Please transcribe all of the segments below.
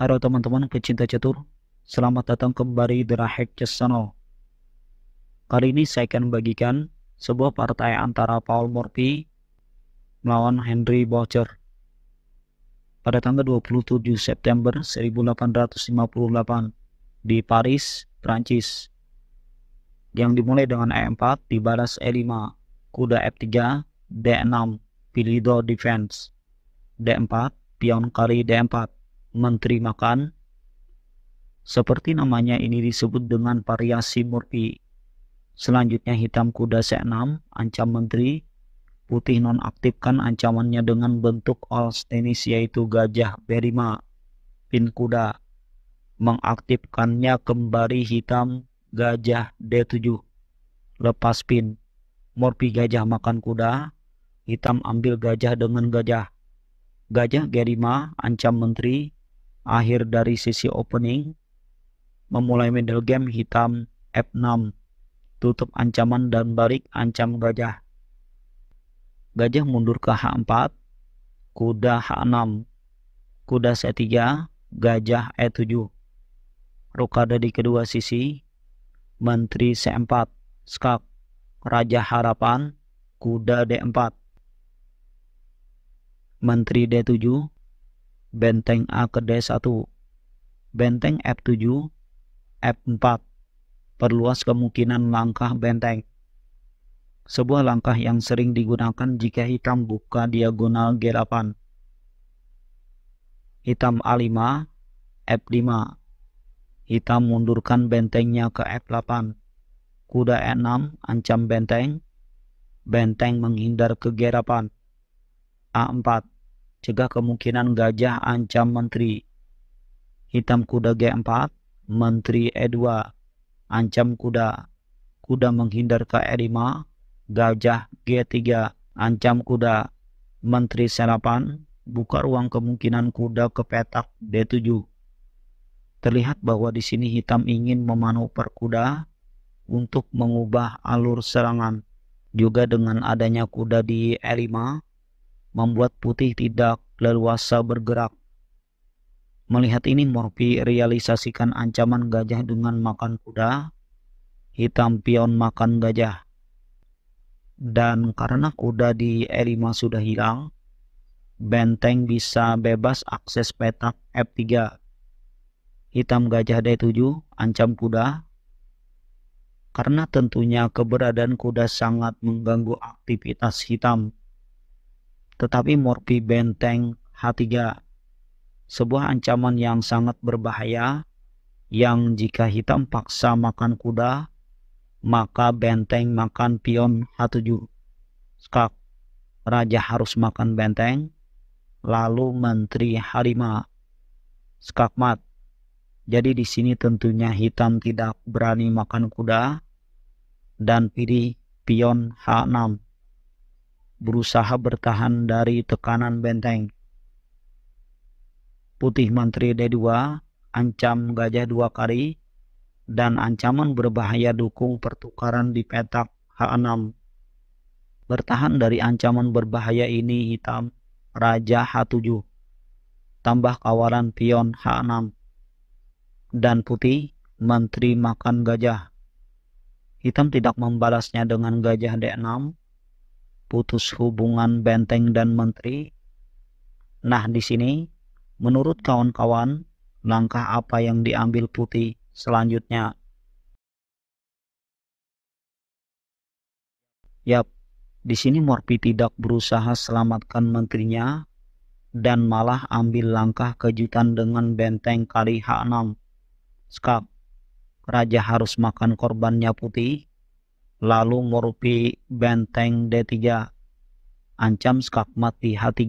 Halo teman-teman pecinta catur, selamat datang kembali di Rahek Chess Channel. Kali ini saya akan bagikan sebuah partai antara Paul Morphy melawan Henry Boucher. Pada tanggal 27 September 1858 di Paris, Prancis. Yang dimulai dengan E4 dibalas E5, kuda F3, D6, pilih defense. D4, pion kali D4 menteri makan. Seperti namanya ini disebut dengan variasi murpi. Selanjutnya hitam kuda C6, ancam menteri. Putih nonaktifkan ancamannya dengan bentuk all Alstenis yaitu gajah berima, pin kuda. Mengaktifkannya kembali hitam gajah D7. Lepas pin, morpi gajah makan kuda. Hitam ambil gajah dengan gajah. Gajah gerima, ancam menteri, akhir dari sisi opening memulai middle game hitam F6 tutup ancaman dan balik ancam gajah gajah mundur ke H4 kuda H6 kuda C3 gajah E7 Rukada di kedua sisi menteri C4 skak raja harapan kuda D4 menteri D7 benteng A ke D1, benteng F7, F4, perluas kemungkinan langkah benteng. Sebuah langkah yang sering digunakan jika hitam buka diagonal G8. Hitam A5, F5. Hitam mundurkan bentengnya ke F8. Kuda E6 ancam benteng. Benteng menghindar ke G8. A4 cegah kemungkinan gajah ancam menteri. Hitam kuda G4, menteri E2, ancam kuda. Kuda menghindar ke E5, gajah G3, ancam kuda. Menteri C8, buka ruang kemungkinan kuda ke petak D7. Terlihat bahwa di sini hitam ingin memanuver kuda untuk mengubah alur serangan. Juga dengan adanya kuda di E5, membuat putih tidak leluasa bergerak. Melihat ini Morphy realisasikan ancaman gajah dengan makan kuda, hitam pion makan gajah. Dan karena kuda di E5 sudah hilang, benteng bisa bebas akses petak F3. Hitam gajah D7 ancam kuda. Karena tentunya keberadaan kuda sangat mengganggu aktivitas hitam tetapi Morpi Benteng H3 sebuah ancaman yang sangat berbahaya yang jika hitam paksa makan kuda maka benteng makan pion H7 skak raja harus makan benteng lalu menteri harima skakmat jadi di sini tentunya hitam tidak berani makan kuda dan pilih pion H6 berusaha bertahan dari tekanan benteng. Putih menteri D2 ancam gajah dua kali dan ancaman berbahaya dukung pertukaran di petak H6. Bertahan dari ancaman berbahaya ini hitam Raja H7. Tambah kawalan pion H6. Dan putih menteri makan gajah. Hitam tidak membalasnya dengan gajah D6 putus hubungan benteng dan menteri. Nah, di sini menurut kawan-kawan, langkah apa yang diambil putih selanjutnya? Yap, di sini Morpi tidak berusaha selamatkan menterinya dan malah ambil langkah kejutan dengan benteng kali H6. Skap, raja harus makan korbannya putih lalu Morpi benteng D3 ancam skakmat di H3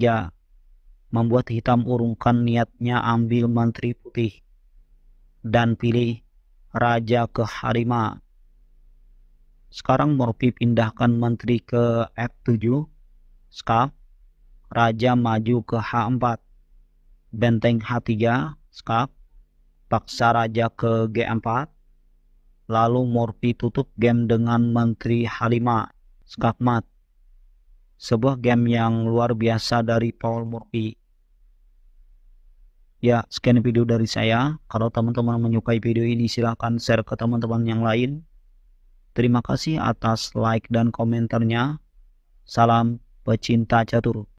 membuat hitam urungkan niatnya ambil menteri putih dan pilih raja ke Harima sekarang Morpi pindahkan menteri ke F7 skak raja maju ke H4 benteng H3 skak paksa raja ke G4 Lalu Morphy tutup game dengan Menteri Halima, Skakmat. Sebuah game yang luar biasa dari Paul Morphy. Ya, sekian video dari saya. Kalau teman-teman menyukai video ini silahkan share ke teman-teman yang lain. Terima kasih atas like dan komentarnya. Salam pecinta catur.